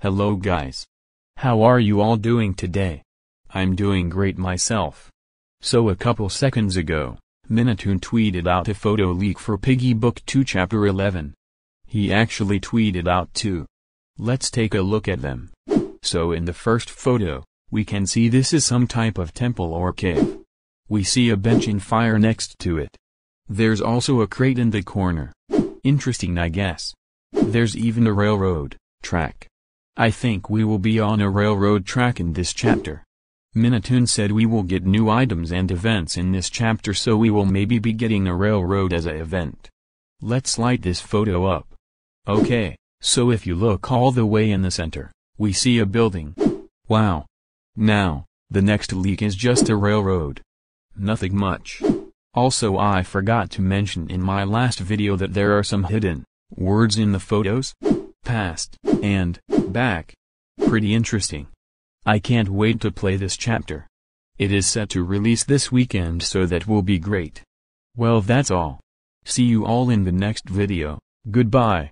Hello guys. How are you all doing today? I'm doing great myself. So a couple seconds ago, Minatoon tweeted out a photo leak for Piggy Book 2 Chapter 11. He actually tweeted out two. Let's take a look at them. So in the first photo, we can see this is some type of temple or cave. We see a bench and fire next to it. There's also a crate in the corner. Interesting I guess. There's even a railroad track. I think we will be on a railroad track in this chapter. Minatoon said we will get new items and events in this chapter so we will maybe be getting a railroad as a event. Let's light this photo up. Okay, so if you look all the way in the center, we see a building. Wow. Now, the next leak is just a railroad. Nothing much. Also I forgot to mention in my last video that there are some hidden words in the photos, past, and, back. Pretty interesting. I can't wait to play this chapter. It is set to release this weekend so that will be great. Well that's all. See you all in the next video, goodbye.